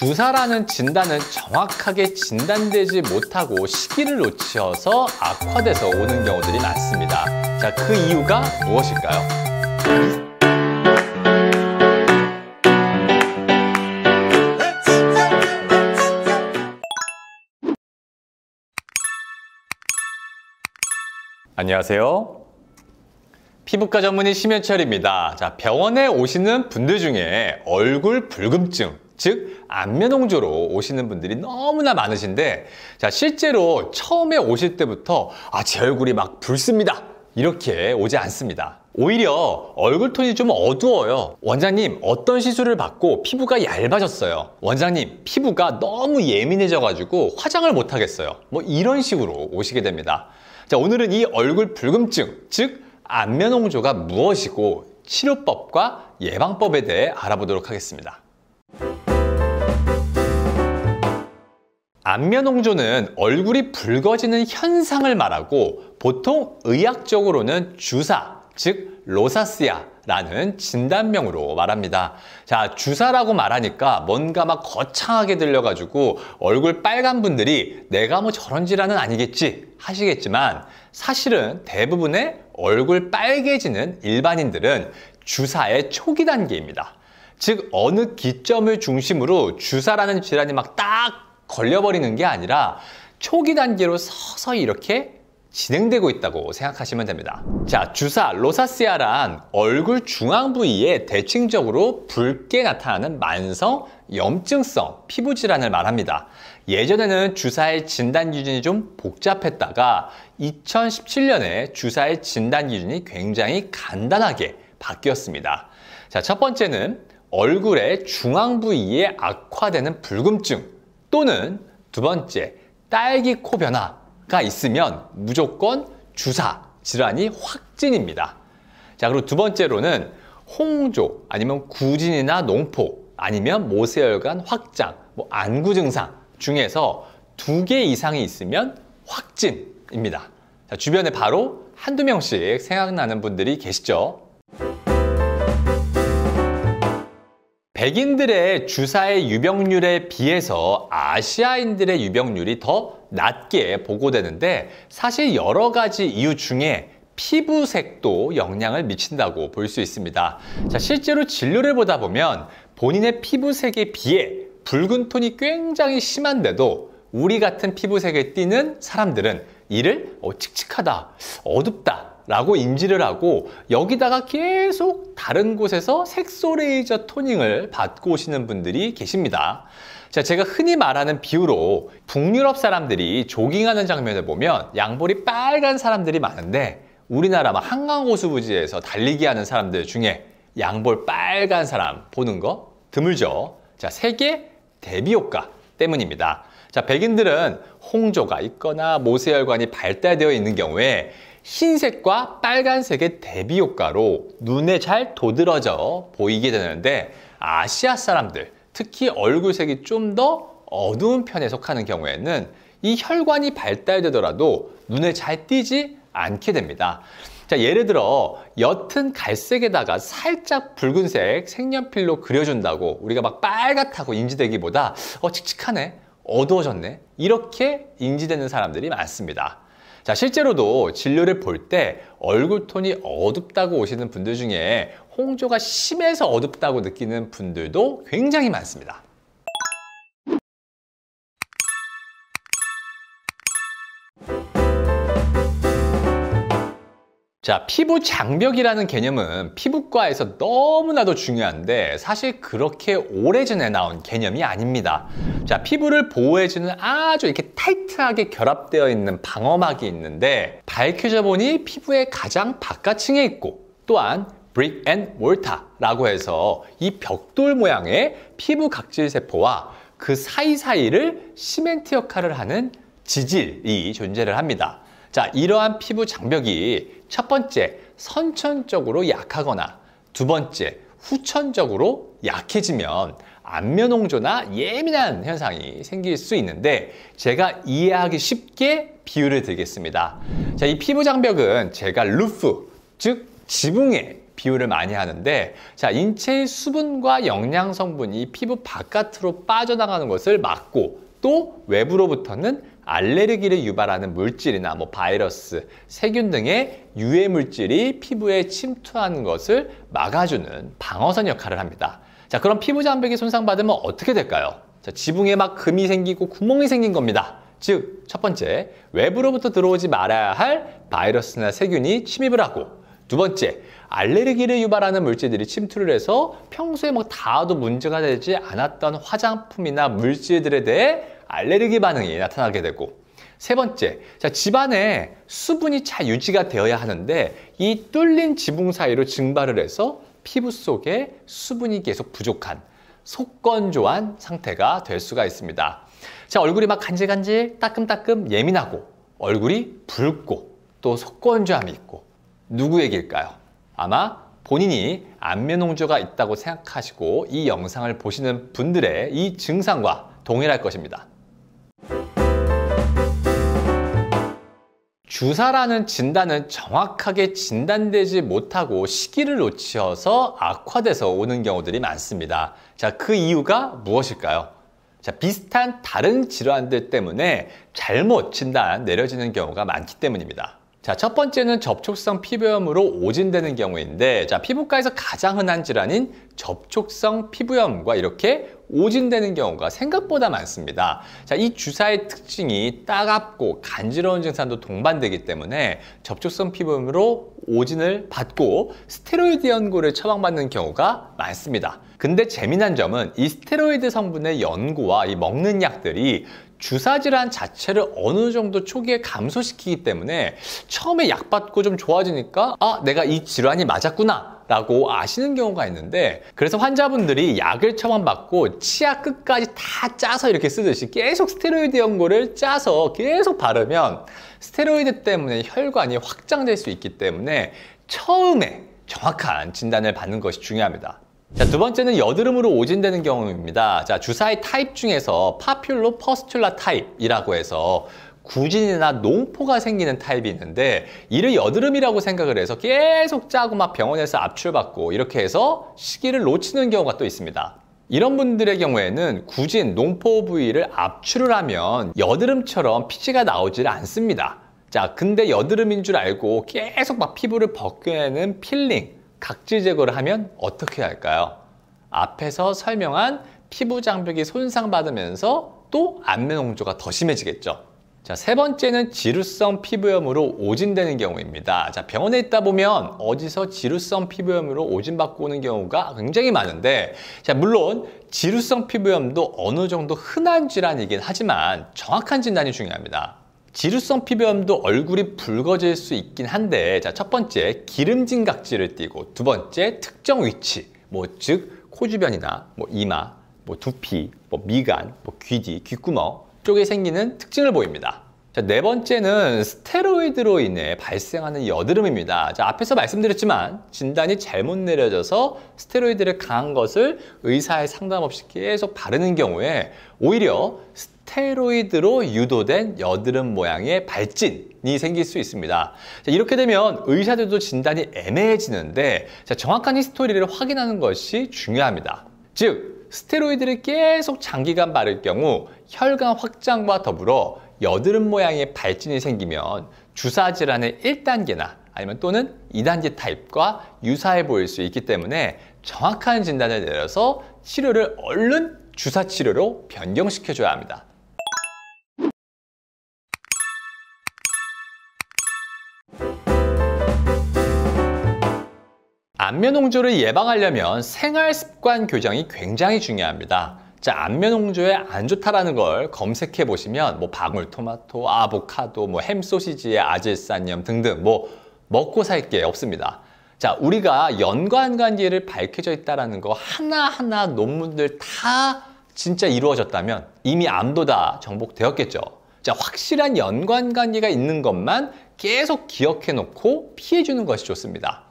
주사라는 진단은 정확하게 진단되지 못하고 시기를 놓치어서 악화돼서 오는 경우들이 많습니다. 자, 그 이유가 무엇일까요? 안녕하세요. 피부과 전문의 심현철입니다. 자, 병원에 오시는 분들 중에 얼굴 붉음증 즉 안면홍조로 오시는 분들이 너무나 많으신데 자 실제로 처음에 오실 때부터 아제 얼굴이 막 붉습니다 이렇게 오지 않습니다 오히려 얼굴 톤이 좀 어두워요 원장님 어떤 시술을 받고 피부가 얇아졌어요 원장님 피부가 너무 예민해져 가지고 화장을 못 하겠어요 뭐 이런 식으로 오시게 됩니다 자 오늘은 이 얼굴 붉음증 즉 안면홍조가 무엇이고 치료법과 예방법에 대해 알아보도록 하겠습니다 안면홍조는 얼굴이 붉어지는 현상을 말하고 보통 의학적으로는 주사, 즉 로사스야라는 진단명으로 말합니다. 자, 주사라고 말하니까 뭔가 막 거창하게 들려가지고 얼굴 빨간 분들이 내가 뭐 저런 질환은 아니겠지 하시겠지만 사실은 대부분의 얼굴 빨개지는 일반인들은 주사의 초기 단계입니다. 즉 어느 기점을 중심으로 주사라는 질환이 막딱 걸려버리는 게 아니라 초기 단계로 서서히 이렇게 진행되고 있다고 생각하시면 됩니다. 자, 주사 로사시아란 얼굴 중앙 부위에 대칭적으로 붉게 나타나는 만성 염증성 피부 질환을 말합니다. 예전에는 주사의 진단 기준이 좀 복잡했다가 2017년에 주사의 진단 기준이 굉장히 간단하게 바뀌었습니다. 자, 첫 번째는 얼굴의 중앙 부위에 악화되는 붉음증 또는 두 번째, 딸기 코 변화가 있으면 무조건 주사, 질환이 확진입니다. 자, 그리고 두 번째로는 홍조, 아니면 구진이나 농포, 아니면 모세혈관 확장, 뭐 안구 증상 중에서 두 개 이상이 있으면 확진입니다. 자, 주변에 바로 한두 명씩 생각나는 분들이 계시죠? 백인들의 주사의 유병률에 비해서 아시아인들의 유병률이 더 낮게 보고되는데 사실 여러 가지 이유 중에 피부색도 영향을 미친다고 볼 수 있습니다. 자, 실제로 진료를 보다 보면 본인의 피부색에 비해 붉은 톤이 굉장히 심한데도 우리 같은 피부색을 띠는 사람들은 이를 어, 칙칙하다, 어둡다 라고 인지를 하고 여기다가 계속 다른 곳에서 색소레이저 토닝을 받고 오시는 분들이 계십니다. 자, 제가 흔히 말하는 비유로 북유럽 사람들이 조깅하는 장면을 보면 양볼이 빨간 사람들이 많은데 우리나라 막 한강 호수부지에서 달리기 하는 사람들 중에 양볼 빨간 사람 보는 거 드물죠. 자, 세계 대비 효과 때문입니다. 자, 백인들은 홍조가 있거나 모세혈관이 발달되어 있는 경우에 흰색과 빨간색의 대비 효과로 눈에 잘도드러져 보이게 되는데 아시아 사람들, 특히 얼굴색이 좀 더 어두운 편에 속하는 경우에는 이 혈관이 발달되더라도 눈에 잘 띄지 않게 됩니다. 자, 예를 들어 옅은 갈색에다가 살짝 붉은색 색연필로 그려준다고 우리가 막 빨갛다고 인지되기보다 어, 칙칙하네, 어두워졌네 이렇게 인지되는 사람들이 많습니다. 자, 실제로도 진료를 볼 때 얼굴 톤이 어둡다고 오시는 분들 중에 홍조가 심해서 어둡다고 느끼는 분들도 굉장히 많습니다. 자, 피부 장벽이라는 개념은 피부과에서 너무나도 중요한데 사실 그렇게 오래전에 나온 개념이 아닙니다. 자, 피부를 보호해주는 아주 이렇게 타이트하게 결합되어 있는 방어막이 있는데 밝혀져 보니 피부의 가장 바깥층에 있고 또한 브릭 앤 몰타라고 해서 이 벽돌 모양의 피부 각질 세포와 그 사이사이를 시멘트 역할을 하는 지질이 존재를 합니다. 자, 이러한 피부 장벽이 첫 번째, 선천적으로 약하거나 두 번째, 후천적으로 약해지면 안면 홍조나 예민한 현상이 생길 수 있는데 제가 이해하기 쉽게 비유를 드리겠습니다. 자, 이 피부 장벽은 제가 루프, 즉 지붕에 비유를 많이 하는데 자, 인체의 수분과 영양 성분이 피부 바깥으로 빠져나가는 것을 막고 또 외부로부터는 알레르기를 유발하는 물질이나 뭐 바이러스, 세균 등의 유해 물질이 피부에 침투하는 것을 막아주는 방어선 역할을 합니다. 자, 그럼 피부 장벽이 손상받으면 어떻게 될까요? 자, 지붕에 막 금이 생기고 구멍이 생긴 겁니다. 즉, 첫 번째, 외부로부터 들어오지 말아야 할 바이러스나 세균이 침입을 하고, 두 번째, 알레르기를 유발하는 물질들이 침투를 해서 평소에 뭐 닿아도 문제가 되지 않았던 화장품이나 물질들에 대해 알레르기 반응이 나타나게 되고 세 번째, 자, 집안에 수분이 잘 유지가 되어야 하는데 이 뚫린 지붕 사이로 증발을 해서 피부 속에 수분이 계속 부족한 속건조한 상태가 될 수가 있습니다. 자, 얼굴이 막 간질간질 따끔따끔 예민하고 얼굴이 붉고 또 속건조함이 있고 누구에게일까요? 아마 본인이 안면홍조가 있다고 생각하시고 이 영상을 보시는 분들의 이 증상과 동일할 것입니다. 주사라는 진단은 정확하게 진단되지 못하고 시기를 놓치어서 악화돼서 오는 경우들이 많습니다. 자, 그 이유가 무엇일까요? 자, 비슷한 다른 질환들 때문에 잘못 진단 내려지는 경우가 많기 때문입니다. 자, 첫 번째는 접촉성 피부염으로 오진되는 경우인데, 자, 피부과에서 가장 흔한 질환인 접촉성 피부염과 이렇게 오진되는 경우가 생각보다 많습니다. 자, 이 주사의 특징이 따갑고 간지러운 증상도 동반되기 때문에 접촉성 피부염으로 오진을 받고 스테로이드 연고를 처방받는 경우가 많습니다. 근데 재미난 점은 이 스테로이드 성분의 연구와 이 먹는 약들이 주사 질환 자체를 어느 정도 초기에 감소시키기 때문에 처음에 약 받고 좀 좋아지니까 아 내가 이 질환이 맞았구나 라고 아시는 경우가 있는데 그래서 환자분들이 약을 처방받고 치아 끝까지 다 짜서 이렇게 쓰듯이 계속 스테로이드 연고를 짜서 계속 바르면 스테로이드 때문에 혈관이 확장될 수 있기 때문에 처음에 정확한 진단을 받는 것이 중요합니다. 자, 두 번째는 여드름으로 오진되는 경우입니다. 자, 주사의 타입 중에서 파퓰로 퍼스툴라 타입이라고 해서 구진이나 농포가 생기는 타입이 있는데 이를 여드름이라고 생각을 해서 계속 짜고 막 병원에서 압출받고 이렇게 해서 시기를 놓치는 경우가 또 있습니다. 이런 분들의 경우에는 구진, 농포 부위를 압출을 하면 여드름처럼 피지가 나오질 않습니다. 자, 근데 여드름인 줄 알고 계속 막 피부를 벗겨내는 필링, 각질 제거를 하면 어떻게 할까요? 앞에서 설명한 피부 장벽이 손상받으면서 또 안면 홍조가 더 심해지겠죠. 자, 세 번째는 지루성 피부염으로 오진되는 경우입니다. 자, 병원에 있다 보면 어디서 지루성 피부염으로 오진받고 오는 경우가 굉장히 많은데, 자, 물론 지루성 피부염도 어느 정도 흔한 질환이긴 하지만 정확한 진단이 중요합니다. 지루성 피부염도 얼굴이 붉어질 수 있긴 한데 자, 첫 번째 기름진 각질을 띠고 두 번째 특정 위치 뭐 즉 코 주변이나 뭐 이마 뭐 두피 뭐 미간 뭐 귀뒤 귓구멍 쪽에 생기는 특징을 보입니다. 자, 네 번째는 스테로이드로 인해 발생하는 여드름입니다. 자, 앞에서 말씀드렸지만 진단이 잘못 내려져서 스테로이드를 강한 것을 의사의 상담 없이 계속 바르는 경우에 오히려 스테로이드로 스테로이드로 유도된 여드름 모양의 발진이 생길 수 있습니다. 자, 이렇게 되면 의사들도 진단이 애매해지는데 자, 정확한 히스토리를 확인하는 것이 중요합니다. 즉, 스테로이드를 계속 장기간 바를 경우 혈관 확장과 더불어 여드름 모양의 발진이 생기면 주사 질환의 1단계나 아니면 또는 2단계 타입과 유사해 보일 수 있기 때문에 정확한 진단을 내려서 치료를 얼른 주사 치료로 변경시켜줘야 합니다. 안면홍조를 예방하려면 생활습관 교정이 굉장히 중요합니다. 자, 안면홍조에 안 좋다라는 걸 검색해 보시면 뭐 방울토마토, 아보카도, 뭐 햄소시지에 아질산염 등등 뭐 먹고 살 게 없습니다. 자, 우리가 연관관계를 밝혀져 있다는거 하나하나 논문들 다 진짜 이루어졌다면 이미 암도 다 정복되었겠죠. 자, 확실한 연관관계가 있는 것만 계속 기억해 놓고 피해 주는 것이 좋습니다.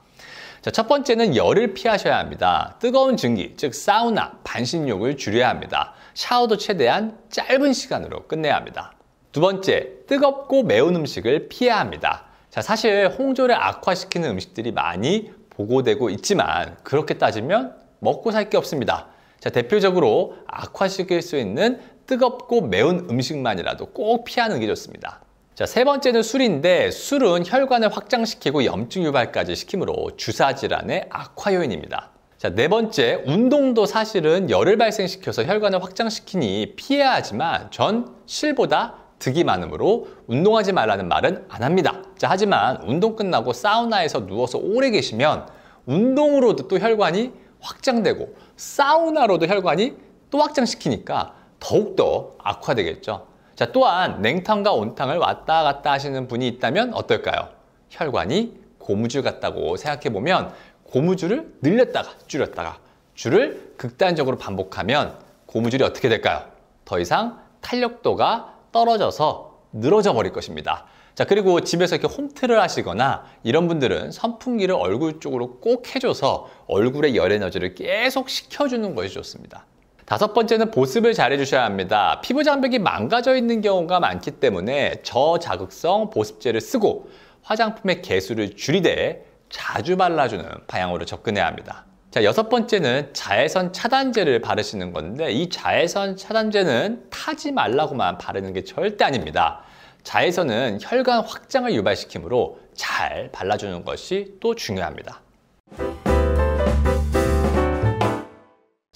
자, 첫 번째는 열을 피하셔야 합니다. 뜨거운 증기, 즉 사우나, 반신욕을 줄여야 합니다. 샤워도 최대한 짧은 시간으로 끝내야 합니다. 두 번째, 뜨겁고 매운 음식을 피해야 합니다. 자, 사실 홍조를 악화시키는 음식들이 많이 보고되고 있지만 그렇게 따지면 먹고 살 게 없습니다. 자, 대표적으로 악화시킬 수 있는 뜨겁고 매운 음식만이라도 꼭 피하는 게 좋습니다. 자, 세 번째는 술인데 술은 혈관을 확장시키고 염증 유발까지 시키므로 주사 질환의 악화 요인입니다. 자, 네 번째, 운동도 사실은 열을 발생시켜서 혈관을 확장시키니 피해야 하지만 전 실보다 득이 많으므로 운동하지 말라는 말은 안 합니다. 자, 하지만 운동 끝나고 사우나에서 누워서 오래 계시면 운동으로도 또 혈관이 확장되고 사우나로도 혈관이 또 확장시키니까 더욱더 악화되겠죠. 자, 또한 냉탕과 온탕을 왔다 갔다 하시는 분이 있다면 어떨까요? 혈관이 고무줄 같다고 생각해보면 고무줄을 늘렸다가 줄였다가 줄을 극단적으로 반복하면 고무줄이 어떻게 될까요? 더 이상 탄력도가 떨어져서 늘어져 버릴 것입니다. 자, 그리고 집에서 이렇게 홈트를 하시거나 이런 분들은 선풍기를 얼굴 쪽으로 꼭 해줘서 얼굴의 열 에너지를 계속 식혀주는 것이 좋습니다. 다섯 번째는 보습을 잘해주셔야 합니다. 피부 장벽이 망가져 있는 경우가 많기 때문에 저자극성 보습제를 쓰고 화장품의 개수를 줄이되 자주 발라주는 방향으로 접근해야 합니다. 자, 여섯 번째는 자외선 차단제를 바르시는 건데 이 자외선 차단제는 타지 말라고만 바르는 게 절대 아닙니다. 자외선은 혈관 확장을 유발시키므로 잘 발라주는 것이 또 중요합니다.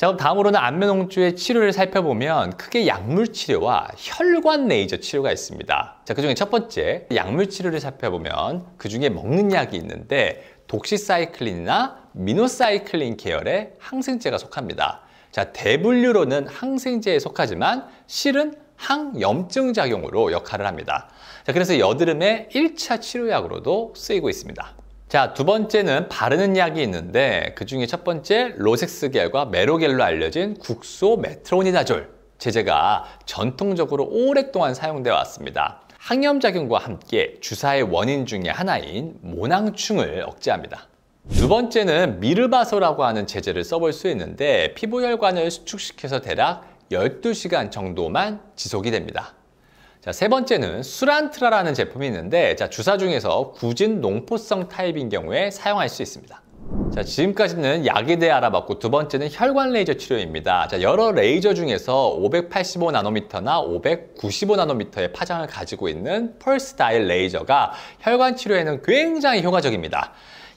자, 그럼 다음으로는 안면홍조의 치료를 살펴보면 크게 약물 치료와 혈관 레이저 치료가 있습니다. 자, 그중에 첫 번째 약물 치료를 살펴보면 그중에 먹는 약이 있는데 독시사이클린이나 미노사이클린 계열의 항생제가 속합니다. 자, 대분류로는 항생제에 속하지만 실은 항염증 작용으로 역할을 합니다. 자, 그래서 여드름의 1차 치료약으로도 쓰이고 있습니다. 자, 두 번째는 바르는 약이 있는데 그 중에 첫 번째 로색스계열과 메로겔로 알려진 국소 메트로니다졸 제제가 전통적으로 오랫동안 사용되어 왔습니다. 항염작용과 함께 주사의 원인 중에 하나인 모낭충을 억제합니다. 두 번째는 미르바소라고 하는 제제를 써볼 수 있는데 피부혈관을 수축시켜서 대략 12시간 정도만 지속이 됩니다. 자, 세 번째는 수란트라라는 제품이 있는데 자, 주사 중에서 구진 농포성 타입인 경우에 사용할 수 있습니다. 자, 지금까지는 약에 대해 알아봤고 두 번째는 혈관 레이저 치료입니다. 자, 여러 레이저 중에서 585나노미터나 595나노미터의 파장을 가지고 있는 펄스 다일 레이저가 혈관 치료에는 굉장히 효과적입니다.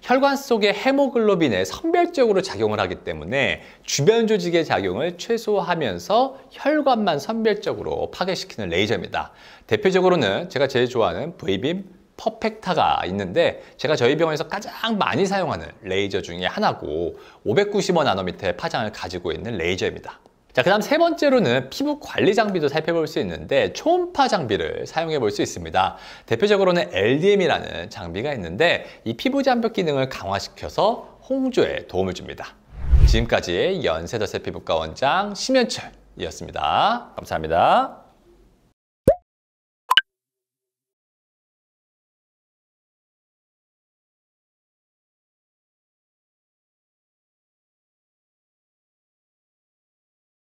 혈관 속의 헤모글로빈에 선별적으로 작용을 하기 때문에 주변 조직의 작용을 최소화하면서 혈관만 선별적으로 파괴시키는 레이저입니다. 대표적으로는 제가 제일 좋아하는 브이빔 퍼펙타가 있는데 제가 저희 병원에서 가장 많이 사용하는 레이저 중에 하나고 590원 나노미터의 파장을 가지고 있는 레이저입니다. 자, 그 다음 세 번째로는 피부 관리 장비도 살펴볼 수 있는데 초음파 장비를 사용해 볼 수 있습니다. 대표적으로는 LDM이라는 장비가 있는데 이 피부 장벽 기능을 강화시켜서 홍조에 도움을 줍니다. 지금까지 연세더세 피부과 원장 심현철이었습니다. 감사합니다.